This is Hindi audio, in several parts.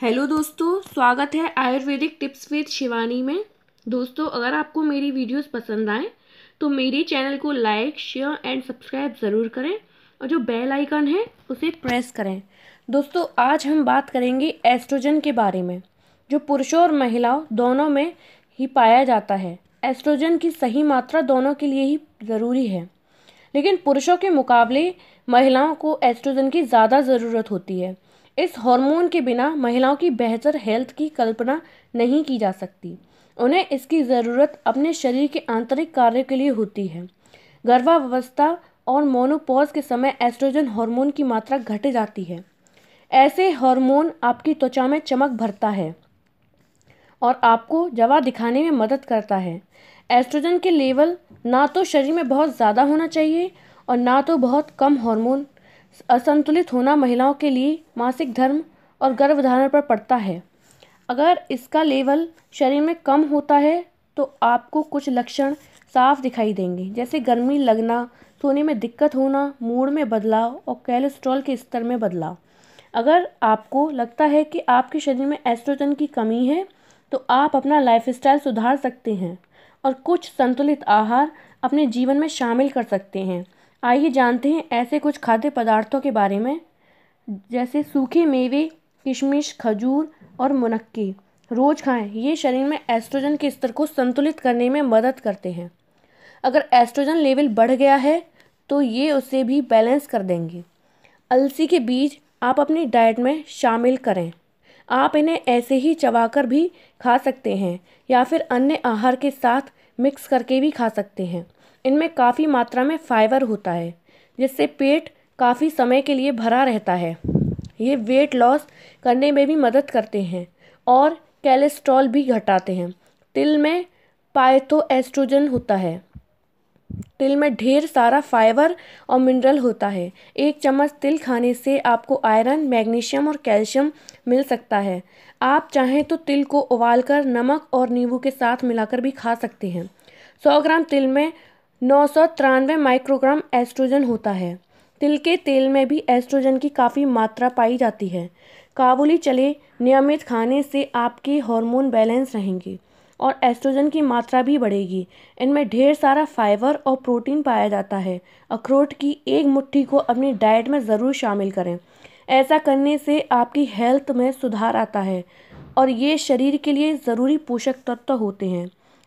हेलो दोस्तों स्वागत है आयुर्वेदिक टिप्स विद शिवानी में दोस्तों अगर आपको मेरी वीडियोस पसंद आएँ तो मेरे चैनल को लाइक शेयर एंड सब्सक्राइब ज़रूर करें और जो बेल आइकन है उसे प्रेस करें दोस्तों आज हम बात करेंगे एस्ट्रोजन के बारे में जो पुरुषों और महिलाओं दोनों में ही पाया जाता है एस्ट्रोजन की सही मात्रा दोनों के लिए ही ज़रूरी है लेकिन पुरुषों के मुकाबले महिलाओं को एस्ट्रोजन की ज़्यादा ज़रूरत होती है इस हार्मोन के बिना महिलाओं की बेहतर हेल्थ की कल्पना नहीं की जा सकती उन्हें इसकी ज़रूरत अपने शरीर के आंतरिक कार्य के लिए होती है गर्भावस्था और मोनोपॉज के समय एस्ट्रोजन हार्मोन की मात्रा घट जाती है ऐसे हार्मोन आपकी त्वचा में चमक भरता है और आपको जवा दिखाने में मदद करता है एस्ट्रोजन के लेवल ना तो शरीर में बहुत ज़्यादा होना चाहिए और ना तो बहुत कम हार्मोन असंतुलित होना महिलाओं के लिए मासिक धर्म और गर्भधारण पर पड़ता है अगर इसका लेवल शरीर में कम होता है तो आपको कुछ लक्षण साफ दिखाई देंगे जैसे गर्मी लगना सोने में दिक्कत होना मूड में बदलाव और कैलेस्ट्रॉल के स्तर में बदलाव अगर आपको लगता है कि आपके शरीर में एस्ट्रोजन की कमी है तो आप अपना लाइफस्टाइल सुधार सकते हैं और कुछ संतुलित आहार अपने जीवन में शामिल कर सकते हैं आइए जानते हैं ऐसे कुछ खाद्य पदार्थों के बारे में जैसे सूखे मेवे किशमिश खजूर और मुनक्की रोज़ खाएं ये शरीर में एस्ट्रोजन के स्तर को संतुलित करने में मदद करते हैं अगर एस्ट्रोजन लेवल बढ़ गया है तो ये उसे भी बैलेंस कर देंगे अलसी के बीज आप अपनी डाइट में शामिल करें आप इन्हें ऐसे ही चबाकर भी खा सकते हैं या फिर अन्य आहार के साथ मिक्स करके भी खा सकते हैं इनमें काफ़ी मात्रा में फाइबर होता है जिससे पेट काफ़ी समय के लिए भरा रहता है ये वेट लॉस करने में भी मदद करते हैं और कैलेस्ट्रॉल भी घटाते हैं तिल में पाइथोएस्ट्रोजन होता है तिल में ढेर सारा फाइबर और मिनरल होता है एक चम्मच तिल खाने से आपको आयरन मैग्नीशियम और कैल्शियम मिल सकता है आप चाहें तो तिल को उबालकर नमक और नींबू के साथ मिलाकर भी खा सकते हैं 100 ग्राम तिल में नौ सौ तिरानवे माइक्रोग्राम एस्ट्रोजन होता है तिल के तेल में भी एस्ट्रोजन की काफ़ी मात्रा पाई जाती है काबुली चले नियमित खाने से आपके हार्मोन बैलेंस रहेंगे और एस्ट्रोजन की मात्रा भी बढ़ेगी इनमें ढेर सारा फाइबर और प्रोटीन पाया जाता है अखरोट की एक मुट्ठी को अपनी डाइट में ज़रूर शामिल करें ऐसा करने से आपकी हेल्थ में सुधार आता है और ये शरीर के लिए ज़रूरी पोषक तत्व होते हैं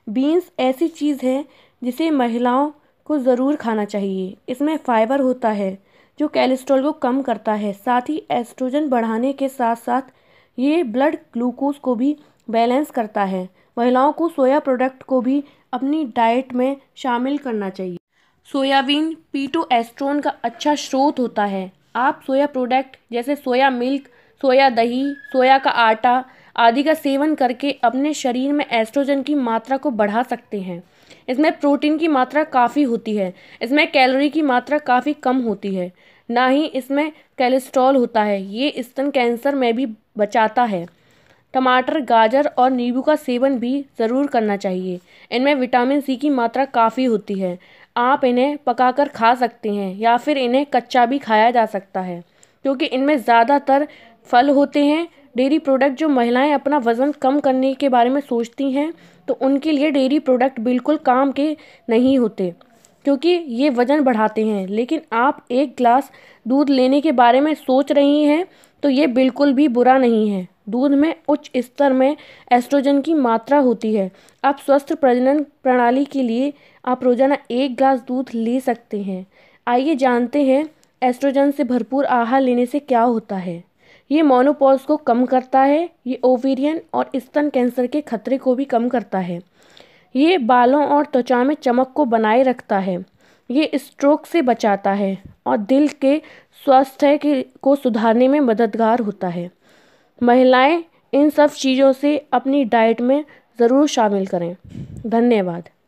बीन्स ऐसी चीज़ है जिसे महिलाओं को ज़रूर खाना चाहिए इसमें फाइबर होता है जो कैलेस्ट्रॉल को कम करता है साथ ही एस्ट्रोजन बढ़ाने के साथ साथ ये ब्लड ग्लूकोज को भी बैलेंस करता है महिलाओं को सोया प्रोडक्ट को भी अपनी डाइट में शामिल करना चाहिए सोयाबीन पीटो एस्ट्रोन का अच्छा स्रोत होता है आप सोया प्रोडक्ट जैसे सोया मिल्क सोया दही सोया का आटा आदि का सेवन करके अपने शरीर में एस्ट्रोजन की मात्रा को बढ़ा सकते हैं इसमें प्रोटीन की मात्रा काफ़ी होती है इसमें कैलोरी की मात्रा काफ़ी कम होती है ना ही इसमें कैलेस्ट्रॉल होता है ये स्तन कैंसर में भी बचाता है टमाटर गाजर और नींबू का सेवन भी ज़रूर करना चाहिए इनमें विटामिन सी की मात्रा काफ़ी होती है आप इन्हें पकाकर खा सकते हैं या फिर इन्हें कच्चा भी खाया जा सकता है क्योंकि इनमें ज़्यादातर फल होते हैं डेयरी प्रोडक्ट जो महिलाएं अपना वज़न कम करने के बारे में सोचती हैं तो उनके लिए डेयरी प्रोडक्ट बिल्कुल काम के नहीं होते क्योंकि ये वज़न बढ़ाते हैं लेकिन आप एक ग्लास दूध लेने के बारे में सोच रही हैं तो ये बिल्कुल भी बुरा नहीं है दूध में उच्च स्तर में एस्ट्रोजन की मात्रा होती है आप स्वस्थ प्रजनन प्रणाली के लिए आप रोज़ाना एक ग्लास दूध ले सकते हैं आइए जानते हैं एस्ट्रोजन से भरपूर आहार लेने से क्या होता है ये मोनोपॉज को कम करता है ये ओवेरियन और स्तन कैंसर के खतरे को भी कम करता है ये बालों और त्वचा में चमक को बनाए रखता है ये स्ट्रोक से बचाता है और दिल के स्वास्थ्य के को सुधारने में मददगार होता है महिलाएं इन सब चीज़ों से अपनी डाइट में ज़रूर शामिल करें धन्यवाद